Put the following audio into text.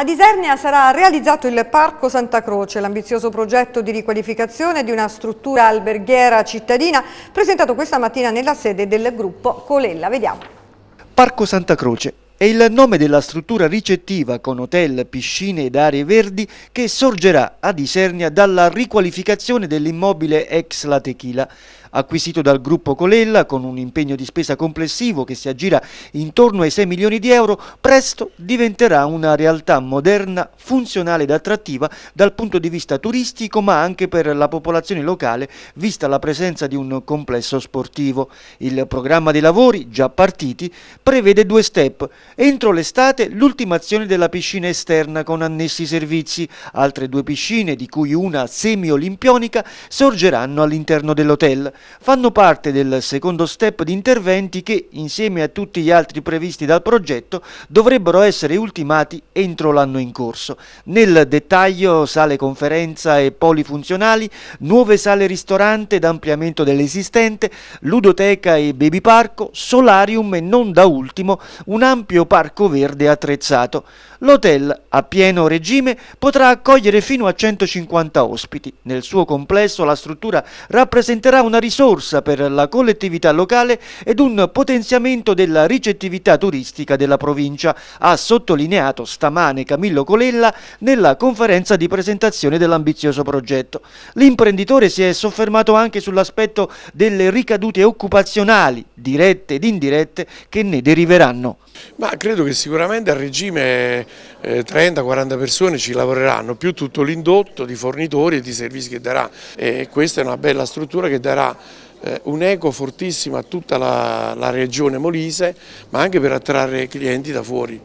Ad Isernia sarà realizzato il Parco Santa Croce, l'ambizioso progetto di riqualificazione di una struttura alberghiera cittadina presentato questa mattina nella sede del gruppo Colella. Vediamo. Parco Santa Croce, è il nome della struttura ricettiva con hotel, piscine ed aree verdi che sorgerà a Isernia dalla riqualificazione dell'immobile ex La Tequila, acquisito dal gruppo Colella con un impegno di spesa complessivo che si aggira intorno ai 6 milioni di euro, presto diventerà una realtà moderna, funzionale ed attrattiva dal punto di vista turistico ma anche per la popolazione locale vista la presenza di un complesso sportivo. Il programma dei lavori, già partiti, prevede due step Entro l'estate l'ultimazione della piscina esterna con annessi servizi, altre due piscine di cui una semi-olimpionica sorgeranno all'interno dell'hotel. Fanno parte del secondo step di interventi che, insieme a tutti gli altri previsti dal progetto, dovrebbero essere ultimati entro l'anno in corso. Nel dettaglio sale conferenza e polifunzionali, nuove sale ristorante ed ampliamento dell'esistente, ludoteca e baby parco, solarium e non da ultimo un ampio ampio parco verde attrezzato. L'hotel, a pieno regime, potrà accogliere fino a 150 ospiti. Nel suo complesso la struttura rappresenterà una risorsa per la collettività locale ed un potenziamento della ricettività turistica della provincia, ha sottolineato stamane Camillo Colella nella conferenza di presentazione dell'ambizioso progetto. L'imprenditore si è soffermato anche sull'aspetto delle ricadute occupazionali, dirette ed indirette, che ne deriveranno. Ma credo che sicuramente a regime 30-40 eh, persone ci lavoreranno, più tutto l'indotto di fornitori e di servizi che darà. E questa è una bella struttura che darà eh, un eco fortissimo a tutta la, la regione Molise, ma anche per attrarre clienti da fuori.